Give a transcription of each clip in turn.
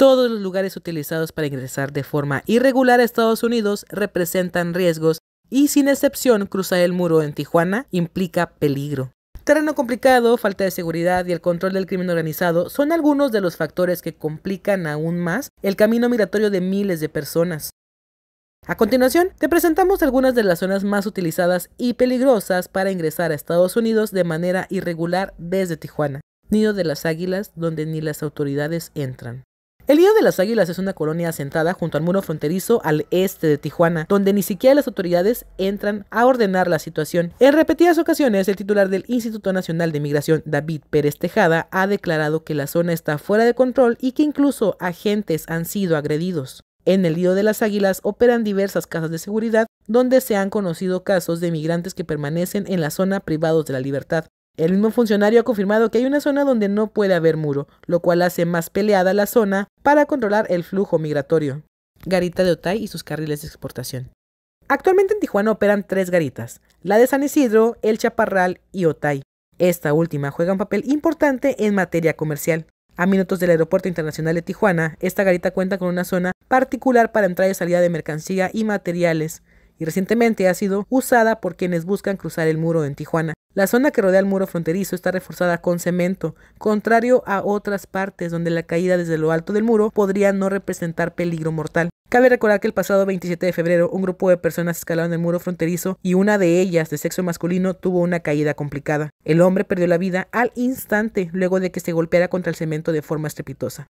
Todos los lugares utilizados para ingresar de forma irregular a Estados Unidos representan riesgos y sin excepción cruzar el muro en Tijuana implica peligro. Terreno complicado, falta de seguridad y el control del crimen organizado son algunos de los factores que complican aún más el camino migratorio de miles de personas. A continuación, te presentamos algunas de las zonas más utilizadas y peligrosas para ingresar a Estados Unidos de manera irregular desde Tijuana, nido de las águilas donde ni las autoridades entran. El lío de las Águilas es una colonia asentada junto al muro fronterizo al este de Tijuana, donde ni siquiera las autoridades entran a ordenar la situación. En repetidas ocasiones, el titular del Instituto Nacional de Migración, David Pérez Tejada, ha declarado que la zona está fuera de control y que incluso agentes han sido agredidos. En el lío de las Águilas operan diversas casas de seguridad donde se han conocido casos de migrantes que permanecen en la zona privados de la libertad. El mismo funcionario ha confirmado que hay una zona donde no puede haber muro, lo cual hace más peleada la zona para controlar el flujo migratorio. Garita de Otay y sus carriles de exportación. Actualmente en Tijuana operan tres garitas, la de San Isidro, El Chaparral y Otay. Esta última juega un papel importante en materia comercial. A minutos del Aeropuerto Internacional de Tijuana, esta garita cuenta con una zona particular para entrada y salida de mercancía y materiales, y recientemente ha sido usada por quienes buscan cruzar el muro en Tijuana. La zona que rodea el muro fronterizo está reforzada con cemento, contrario a otras partes donde la caída desde lo alto del muro podría no representar peligro mortal. Cabe recordar que el pasado 27 de febrero un grupo de personas escalaron el muro fronterizo y una de ellas de sexo masculino tuvo una caída complicada. El hombre perdió la vida al instante luego de que se golpeara contra el cemento de forma estrepitosa.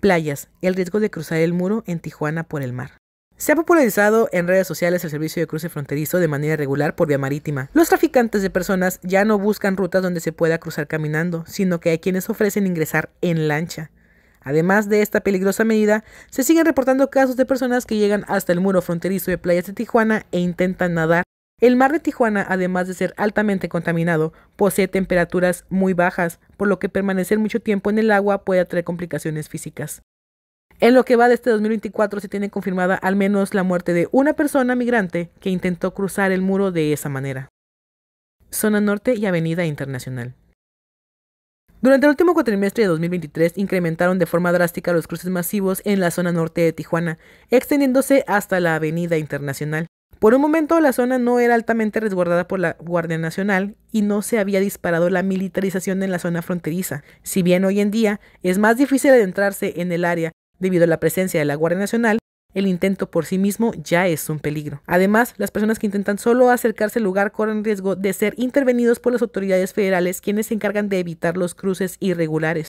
Playas, el riesgo de cruzar el muro en Tijuana por el mar. Se ha popularizado en redes sociales el servicio de cruce fronterizo de manera regular por vía marítima. Los traficantes de personas ya no buscan rutas donde se pueda cruzar caminando, sino que hay quienes ofrecen ingresar en lancha. Además de esta peligrosa medida, se siguen reportando casos de personas que llegan hasta el muro fronterizo de playas de Tijuana e intentan nadar. El mar de Tijuana, además de ser altamente contaminado, posee temperaturas muy bajas, por lo que permanecer mucho tiempo en el agua puede traer complicaciones físicas. En lo que va de este 2024 se tiene confirmada al menos la muerte de una persona migrante que intentó cruzar el muro de esa manera. Zona Norte y Avenida Internacional. Durante el último cuatrimestre de 2023 incrementaron de forma drástica los cruces masivos en la zona norte de Tijuana, extendiéndose hasta la Avenida Internacional. Por un momento la zona no era altamente resguardada por la Guardia Nacional y no se había disparado la militarización en la zona fronteriza, si bien hoy en día es más difícil adentrarse en el área Debido a la presencia de la Guardia Nacional, el intento por sí mismo ya es un peligro. Además, las personas que intentan solo acercarse al lugar corren riesgo de ser intervenidos por las autoridades federales quienes se encargan de evitar los cruces irregulares.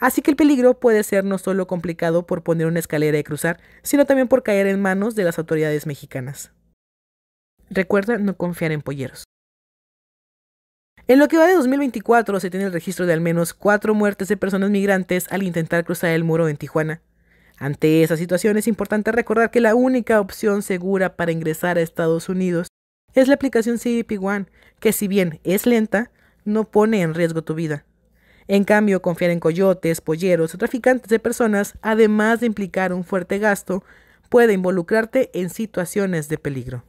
Así que el peligro puede ser no solo complicado por poner una escalera y cruzar, sino también por caer en manos de las autoridades mexicanas. Recuerda no confiar en polleros. En lo que va de 2024 se tiene el registro de al menos cuatro muertes de personas migrantes al intentar cruzar el muro en Tijuana, ante esa situación es importante recordar que la única opción segura para ingresar a Estados Unidos es la aplicación CBP One, que si bien es lenta, no pone en riesgo tu vida. En cambio, confiar en coyotes, polleros o traficantes de personas, además de implicar un fuerte gasto, puede involucrarte en situaciones de peligro.